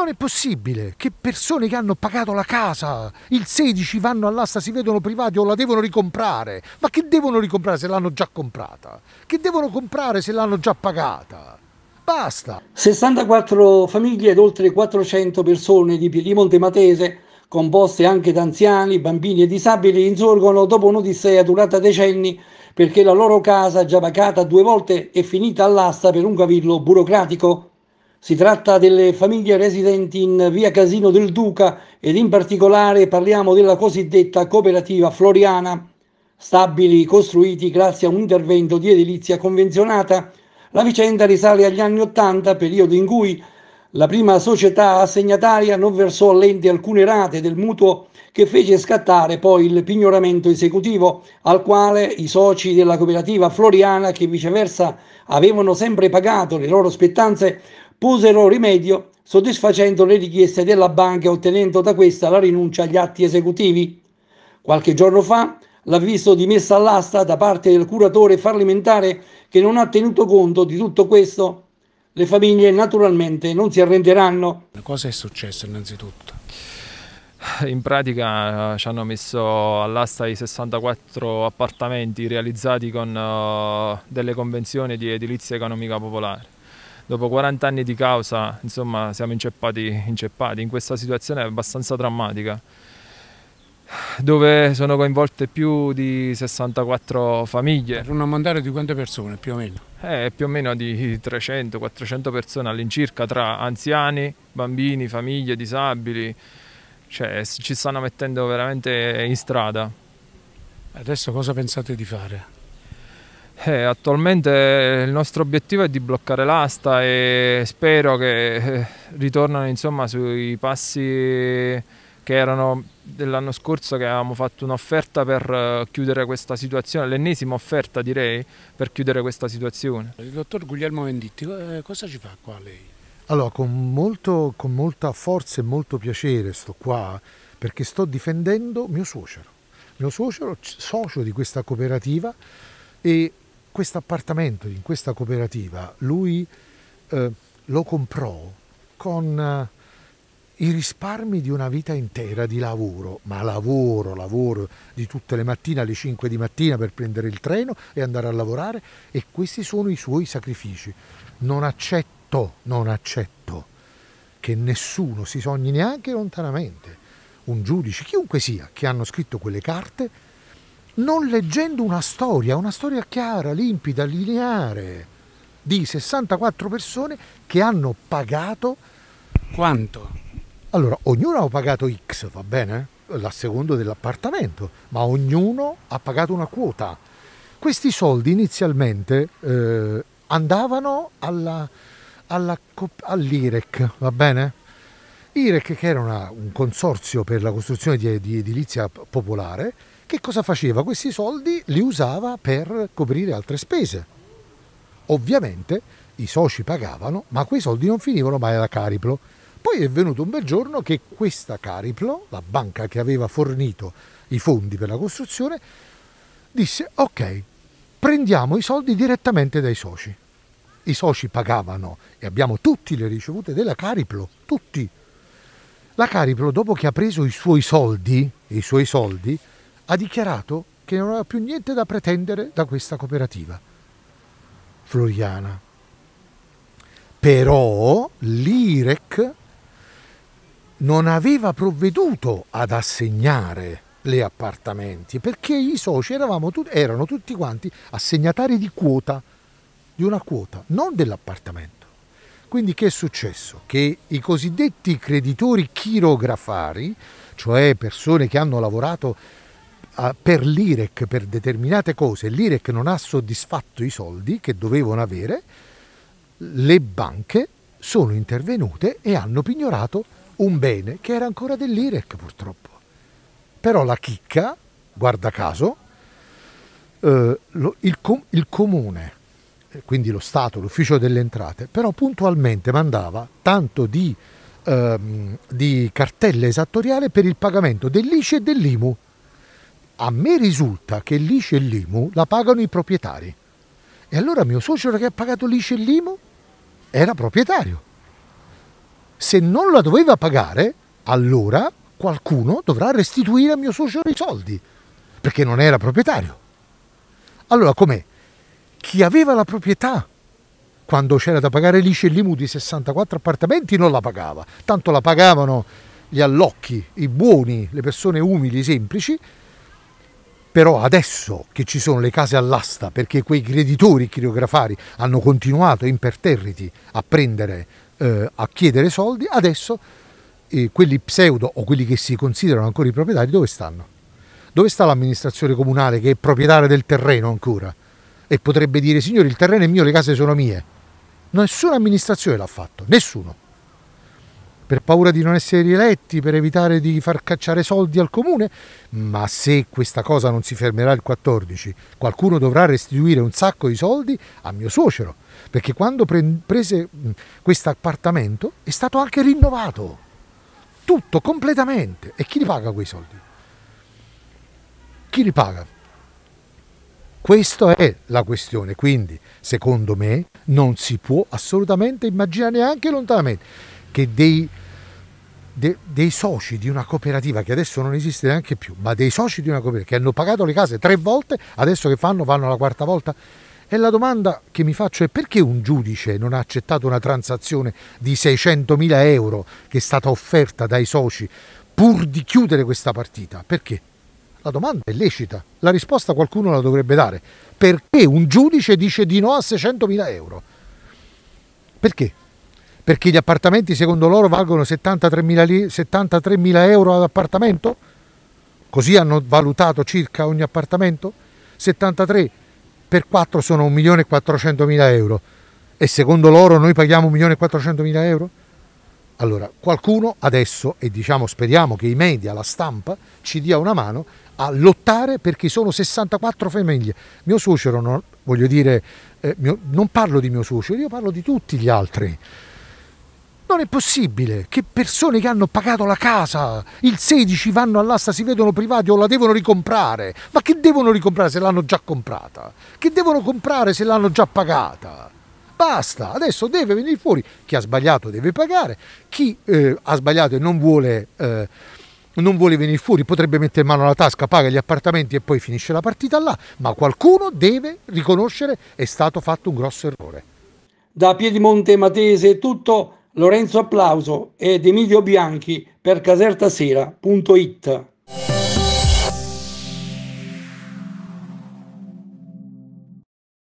Non è possibile che persone che hanno pagato la casa il 16 vanno all'asta, si vedono privati o la devono ricomprare. Ma che devono ricomprare se l'hanno già comprata? Che devono comprare se l'hanno già pagata? Basta! 64 famiglie ed oltre 400 persone di Piedimonte Matese, composte anche da anziani, bambini e disabili, insorgono dopo un'odissea durata decenni perché la loro casa, già pagata due volte, è finita all'asta per un cavillo burocratico si tratta delle famiglie residenti in via Casino del Duca ed in particolare parliamo della cosiddetta cooperativa floriana. Stabili costruiti grazie a un intervento di edilizia convenzionata, la vicenda risale agli anni Ottanta, periodo in cui la prima società assegnataria non versò all'ente alcune rate del mutuo che fece scattare poi il pignoramento esecutivo, al quale i soci della cooperativa Floriana, che viceversa avevano sempre pagato le loro spettanze, posero rimedio soddisfacendo le richieste della banca e ottenendo da questa la rinuncia agli atti esecutivi. Qualche giorno fa l'avviso di messa all'asta da parte del curatore fallimentare che non ha tenuto conto di tutto questo. Le famiglie naturalmente non si arrenderanno. Cosa è successo innanzitutto? In pratica eh, ci hanno messo all'asta i 64 appartamenti realizzati con eh, delle convenzioni di edilizia economica popolare dopo 40 anni di causa, insomma, siamo inceppati, inceppati in questa situazione abbastanza drammatica dove sono coinvolte più di 64 famiglie. Per un ammontare di quante persone più o meno? Eh, più o meno di 300-400 persone all'incirca tra anziani, bambini, famiglie, disabili, cioè ci stanno mettendo veramente in strada. Adesso cosa pensate di fare? Eh, attualmente il nostro obiettivo è di bloccare l'asta e spero che eh, ritornano insomma, sui passi che erano dell'anno scorso che avevamo fatto un'offerta per eh, chiudere questa situazione, l'ennesima offerta direi per chiudere questa situazione. Il dottor Guglielmo Venditti eh, cosa ci fa qua lei? Allora con, molto, con molta forza e molto piacere sto qua perché sto difendendo mio suocero, mio suocero socio di questa cooperativa e questo appartamento in questa cooperativa lui eh, lo comprò con eh, i risparmi di una vita intera di lavoro, ma lavoro, lavoro di tutte le mattine alle 5 di mattina per prendere il treno e andare a lavorare e questi sono i suoi sacrifici. Non accetto, non accetto che nessuno si sogni neanche lontanamente, un giudice, chiunque sia, che hanno scritto quelle carte, non leggendo una storia, una storia chiara, limpida, lineare, di 64 persone che hanno pagato... Quanto? Allora, ognuno ha pagato X, va bene? La seconda dell'appartamento, ma ognuno ha pagato una quota. Questi soldi inizialmente eh, andavano alla, alla, all'IREC, va bene? IREC che era una, un consorzio per la costruzione di, di edilizia popolare, che cosa faceva? Questi soldi li usava per coprire altre spese. Ovviamente i soci pagavano, ma quei soldi non finivano mai alla Cariplo. Poi è venuto un bel giorno che questa Cariplo, la banca che aveva fornito i fondi per la costruzione, disse ok, prendiamo i soldi direttamente dai soci. I soci pagavano e abbiamo tutti le ricevute della Cariplo, tutti. La Cariplo, dopo che ha preso i suoi soldi, i suoi soldi, ha dichiarato che non aveva più niente da pretendere da questa cooperativa floriana. Però l'IREC non aveva provveduto ad assegnare le appartamenti perché i soci tut erano tutti quanti assegnatari di quota, di una quota, non dell'appartamento. Quindi che è successo? Che i cosiddetti creditori chirografari, cioè persone che hanno lavorato per l'IREC, per determinate cose, l'IREC non ha soddisfatto i soldi che dovevano avere, le banche sono intervenute e hanno pignorato un bene che era ancora dell'IREC purtroppo. Però la chicca, guarda caso, eh, lo, il, com- il comune, eh, quindi lo Stato, l'ufficio delle entrate, però puntualmente mandava tanto di, ehm, di cartella esattoriale per il pagamento dell'ICE e dell'IMU a me risulta che l'ICE e l'IMU la pagano i proprietari. E allora mio suocero che ha pagato l'ICE e l'IMU era proprietario. Se non la doveva pagare, allora qualcuno dovrà restituire a mio suocero i soldi, perché non era proprietario. Allora com'è? Chi aveva la proprietà quando c'era da pagare l'ICE e l'IMU di 64 appartamenti non la pagava, tanto la pagavano gli allocchi, i buoni, le persone umili, semplici, però adesso che ci sono le case all'asta perché quei creditori criografari hanno continuato imperterriti a prendere, eh, a chiedere soldi, adesso eh, quelli pseudo o quelli che si considerano ancora i proprietari dove stanno? Dove sta l'amministrazione comunale che è proprietaria del terreno ancora? E potrebbe dire signori il terreno è mio, le case sono mie. Nessuna amministrazione l'ha fatto, nessuno per paura di non essere rieletti, per evitare di far cacciare soldi al comune, ma se questa cosa non si fermerà il 14, qualcuno dovrà restituire un sacco di soldi a mio suocero, perché quando prese questo appartamento è stato anche rinnovato, tutto completamente. E chi li paga quei soldi? Chi li paga? Questa è la questione, quindi secondo me non si può assolutamente immaginare neanche lontanamente che dei, de, dei, soci di una cooperativa che adesso non esiste neanche più, ma dei soci di una cooperativa che hanno pagato le case tre volte, adesso che fanno, vanno la quarta volta. E la domanda che mi faccio è perché un giudice non ha accettato una transazione di 600.000 euro che è stata offerta dai soci pur di chiudere questa partita? Perché? La domanda è lecita, la risposta qualcuno la dovrebbe dare. Perché un giudice dice di no a 600.000 euro? Perché? perché gli appartamenti secondo loro valgono 73 mila euro ad appartamento? Così hanno valutato circa ogni appartamento? 73 per 4 sono 1 milione e 400 mila euro e secondo loro noi paghiamo 1 milione e 400 mila euro? Allora, qualcuno adesso, e diciamo speriamo che i media, la stampa, ci dia una mano a lottare perché sono 64 famiglie. Mio suocero, non, voglio dire, eh, mio, non parlo di mio suocero, io parlo di tutti gli altri. Non è possibile che persone che hanno pagato la casa il 16 vanno all'asta, si vedono privati o la devono ricomprare. Ma che devono ricomprare se l'hanno già comprata? Che devono comprare se l'hanno già pagata? Basta, adesso deve venire fuori chi ha sbagliato deve pagare, chi eh, ha sbagliato e non vuole, eh, non vuole venire fuori potrebbe mettere mano alla tasca, paga gli appartamenti e poi finisce la partita là, ma qualcuno deve riconoscere è stato fatto un grosso errore. Da Piedimonte Matese tutto Lorenzo Applauso ed Emilio Bianchi per casertasera.it